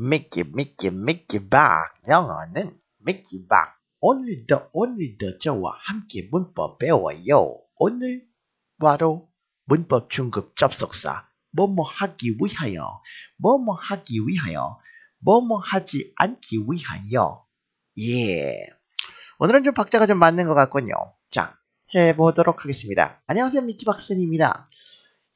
Mickey, Mickey, Mickey Bag. 영어는 Mickey Bag. 오늘도 오늘도 저와 함께 문법 배워요. 오늘 바로 문법 중급 접속사 뭐뭐 하기 위하여 뭐뭐 하기 위하여 뭐뭐 하지 않기 위하여 예 오늘은 좀 박자가 좀 맞는 것 같군요 자 해보도록 하겠습니다 안녕하세요 미키박쌤입니다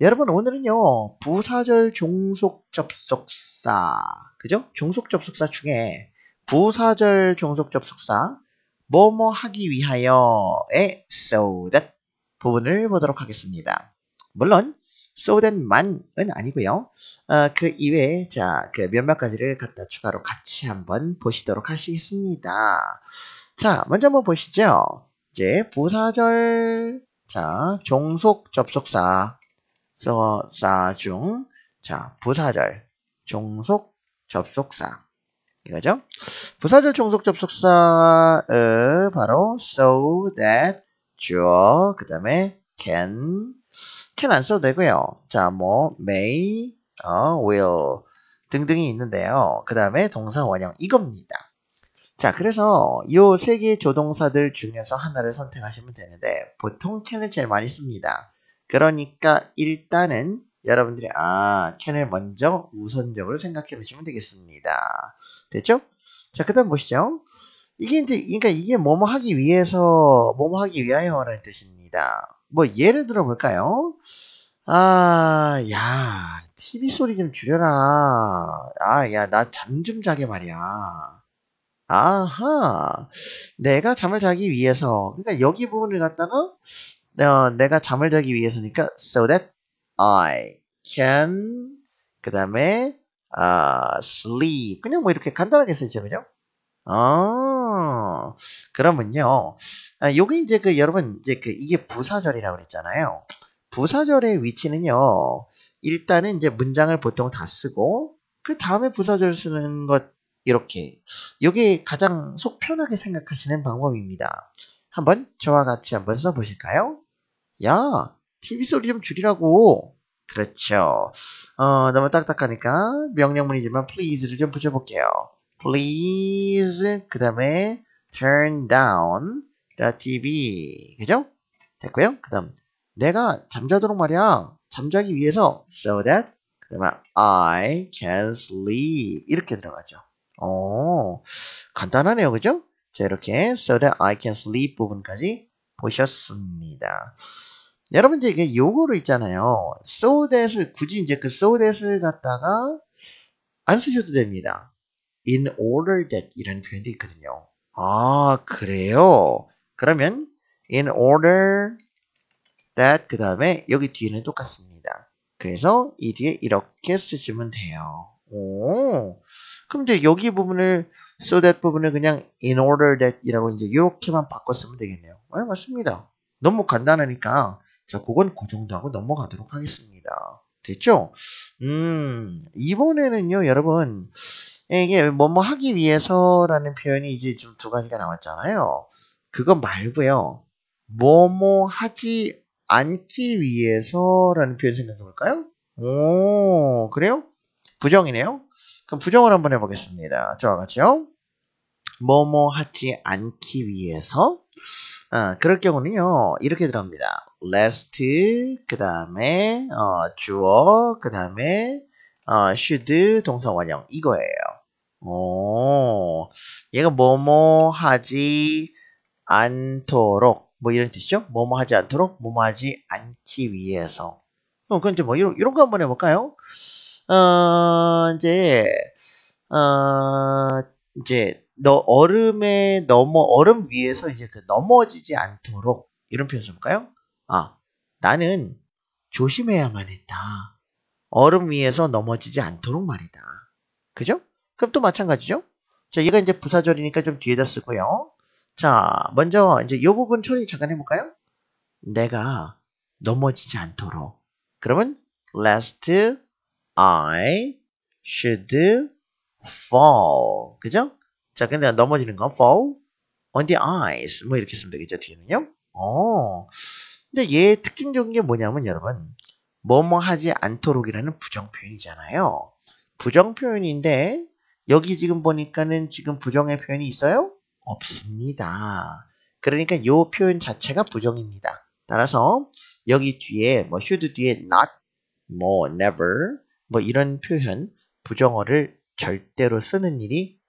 여러분 오늘은요 부사절 종속 접속사 그죠? 종속 접속사 중에 부사절 종속 접속사 뭐뭐 뭐 하기 위하여의 so that 부분을 보도록 하겠습니다. 물론 so that만은 아니고요. 어, 그 이외에 자, 그 몇몇 가지를 갖다 추가로 같이 한번 보시도록 하시겠습니다. 자, 먼저 한번 보시죠. 이제 부사절 자, 종속 접속사 써사 중 자, 부사절 종속 접속사 이거죠. 부사절 종속 접속사의 바로 so that 주어 그 다음에 can can 안 써도 되고요. 자, 뭐 may, 어, will 등등이 있는데요. 그 다음에 동사 원형 이겁니다. 자, 그래서 요 세 개의 조동사들 중에서 하나를 선택하시면 되는데 보통 can을 제일 많이 씁니다. 그러니까 일단은 여러분들이 아 캔을 먼저 우선적으로 생각해 보시면 되겠습니다. 됐죠? 자 그다음 보시죠. 이게 이제 그러니까 이게 뭐뭐 하기 위해서 뭐뭐 하기 위하여라는 뜻입니다. 뭐 예를 들어 볼까요? 아, 야, TV 소리 좀 줄여라. 아, 야, 나 잠 좀 자게 말이야. 아하, 내가 잠을 자기 위해서. 그러니까 여기 부분을 갖다가 어, 내가 잠을 자기 위해서니까 so that I can 그 다음에 아, sleep 그냥 뭐 이렇게 간단하게 쓰죠 그죠? 어 그러면요. 아, 요게 이제 그 여러분 이제 그 이게 부사절이라고 그랬잖아요. 부사절의 위치는요. 일단은 이제 문장을 보통 다 쓰고 그 다음에 부사절 쓰는 것 이렇게 요게 가장 속 편하게 생각하시는 방법입니다. 한번 저와 같이 한번 써보실까요? 야, TV 소리 좀 줄이라고. 그렇죠. 어, 너무 딱딱하니까 명령문이지만 please를 좀 붙여볼게요. please 그 다음에 turn down the TV 그죠? 됐고요. 그 다음 내가 잠자도록 말이야 잠자기 위해서 so that 그 다음에 I can sleep 이렇게 들어가죠. 오 어, 간단하네요. 그죠? 자 이렇게 so that I can sleep 부분까지 보셨습니다. 여러분들 이게 요거를 있잖아요. so that을 굳이 이제 그 so that을 갖다가 안 쓰셔도 됩니다. in order that 이라는 표현도 있거든요. 아 그래요? 그러면 in order that 그 다음에 여기 뒤에는 똑같습니다. 그래서 이 뒤에 이렇게 쓰시면 돼요. 오. 그럼 이제 여기 부분을 so that 부분을 그냥 in order that 이라고 이제 이렇게만 바꿨으면 되겠네요. 아, 맞습니다. 너무 간단하니까 자, 그건 그 정도 하고 넘어가도록 하겠습니다. 됐죠? 음, 이번에는요, 여러분, 이게 뭐뭐 뭐 하기 위해서라는 표현이 이제 좀 두 가지가 나왔잖아요. 그거 말고요. 뭐뭐 뭐 하지 않기 위해서라는 표현 생각해 볼까요? 오, 그래요? 부정이네요. 그럼 부정을 한번 해보겠습니다. 저와 같이요. 뭐뭐 뭐 하지 않기 위해서 어, 그럴 경우는요 이렇게 들어갑니다. last 그 다음에 어, 주어 그 다음에 어, should 동사 원형 이거예요. 오, 얘가 뭐뭐 하지 않도록 뭐 이런 뜻이죠. 뭐뭐 하지 않도록 뭐뭐 하지 않기 위해서. 어, 그 이제 뭐 이런 이런 거 한번 해볼까요? 어, 이제 어, 이제 너 얼음에 넘어 얼음 위에서 이제 그 넘어지지 않도록 이런 표현 쓸까요? 아 나는 조심해야만 했다. 얼음 위에서 넘어지지 않도록 말이다. 그죠? 그럼 또 마찬가지죠? 자, 얘가 이제 부사절이니까 좀 뒤에다 쓰고요. 자, 먼저 이제 요 부분 처리 잠깐 해볼까요? 내가 넘어지지 않도록. 그러면 lest I should fall. 그죠? 자, 근데 넘어지는 건 fall on the ice. 뭐 이렇게 쓰면 되겠죠, 뒤에는요. 어. 근데 얘의 특징적인 게 뭐냐면 여러분, 뭐뭐 하지 않도록이라는 부정표현이잖아요. 부정표현인데, 여기 지금 보니까는 지금 부정의 표현이 있어요? 없습니다. 그러니까 요 표현 자체가 부정입니다. 따라서 여기 뒤에 뭐 should 뒤에 not, more, never 뭐 이런 표현 부정어를 절대로 쓰는 일이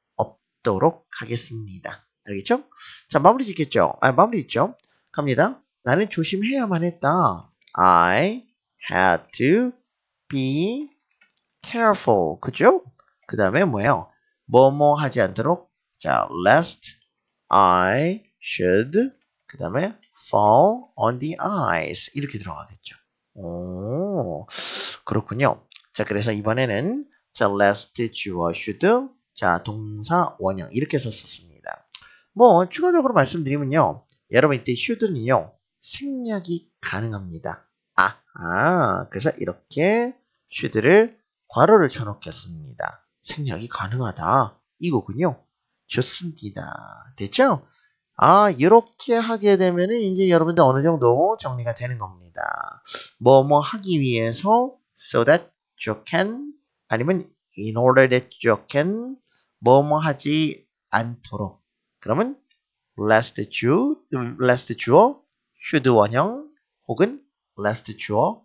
짓도록 하겠습니다. 알겠죠? 자, 마무리 짓겠죠? 아, 마무리 있죠? 갑니다. 나는 조심해야만 했다. I had to be careful. 그죠? 그 다음에 뭐예요? 뭐뭐 하지 않도록. 자, lest I should. 그 다음에 fall on the ice. 이렇게 들어가겠죠. 오, 그렇군요. 자, 그래서 이번에는 자, lest 주어 should 자, 동사 원형 이렇게 썼었습니다. 뭐 추가적으로 말씀드리면요. 여러분 이때 should는요. 생략이 가능합니다. 아아 아, 그래서 이렇게 should를 괄호를 쳐놓겠습니다. 생략이 가능하다. 이거군요. 좋습니다. 됐죠? 아, 이렇게 하게 되면은 이제 여러분들 어느 정도 정리가 되는 겁니다. 뭐, 뭐 하기 위해서 so that you can 아니면 in order that you can 뭐뭐 하지 않도록. 그러면 last 주어, last 주어, should 원형 혹은 last 주어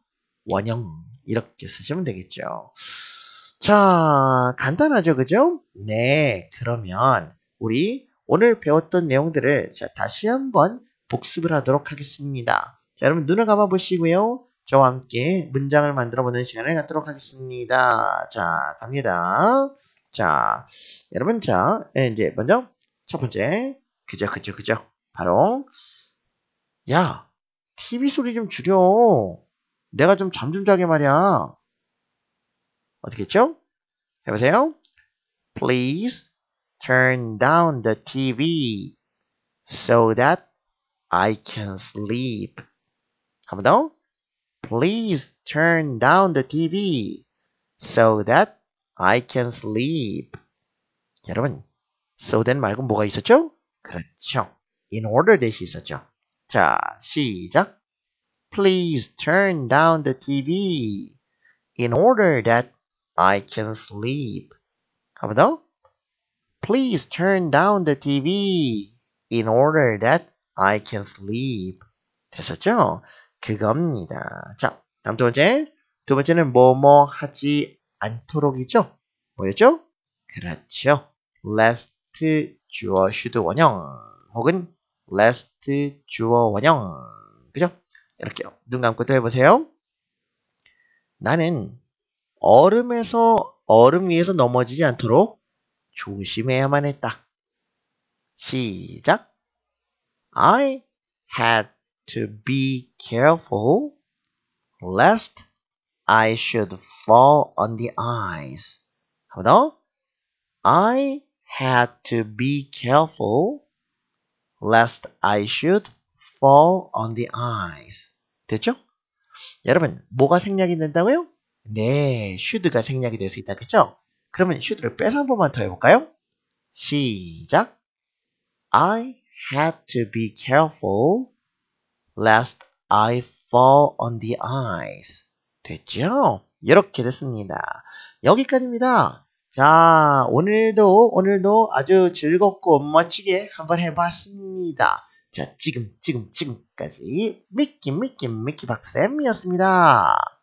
원형 이렇게 쓰시면 되겠죠. 자, 간단하죠, 그죠? 네, 그러면 우리 오늘 배웠던 내용들을 자, 다시 한번 복습을 하도록 하겠습니다. 자, 여러분 눈을 감아 보시고요. 저와 함께 문장을 만들어 보는 시간을 갖도록 하겠습니다. 자, 갑니다. 자, 여러분, 자, 이제 먼저 첫 번째, 그죠, 그죠, 그죠. 바로, 야, TV 소리 좀 줄여. 내가 좀 잠 좀 자게 말이야. 어떻겠죠? 해보세요. Please turn down the TV so that I can sleep. 한번 더. Please turn down the TV so that I can sleep. 자, 여러분, so then 말고 뭐가 있었죠? 그렇죠. in order 대시 있었죠. 자, 시작. Please turn down the TV in order that I can sleep. 한번 더. Please turn down the TV in order that I can sleep. 됐었죠? 그겁니다. 자, 다음 두 번째. 두 번째는 뭐 뭐 하지 않도록이죠. 뭐였죠? 그렇죠. last 주어 should 원형 혹은 last 주어 원형 그죠? 이렇게 눈 감고 또 해보세요. 나는 얼음에서 얼음 위에서 넘어지지 않도록 조심해야만 했다. 시작. I had to be careful lest I should fall on the e y e s 한번 더. I had to be careful lest I should fall on the e y e s 됐죠? 여러분, 뭐가 생략이 된다고요? 네, should가 생략이 될 수 있다. 그죠? 그러면 should를 빼서 한 번만 더 해볼까요? 시작. I had to be careful lest I fall on the e y e s 됐죠? 이렇게 됐습니다. 여기까지입니다. 자, 오늘도, 오늘도 아주 즐겁고 멋지게 한번 해봤습니다. 자, 지금, 지금, 지금까지 미끼, 미끼, 미끼 박쌤이었습니다.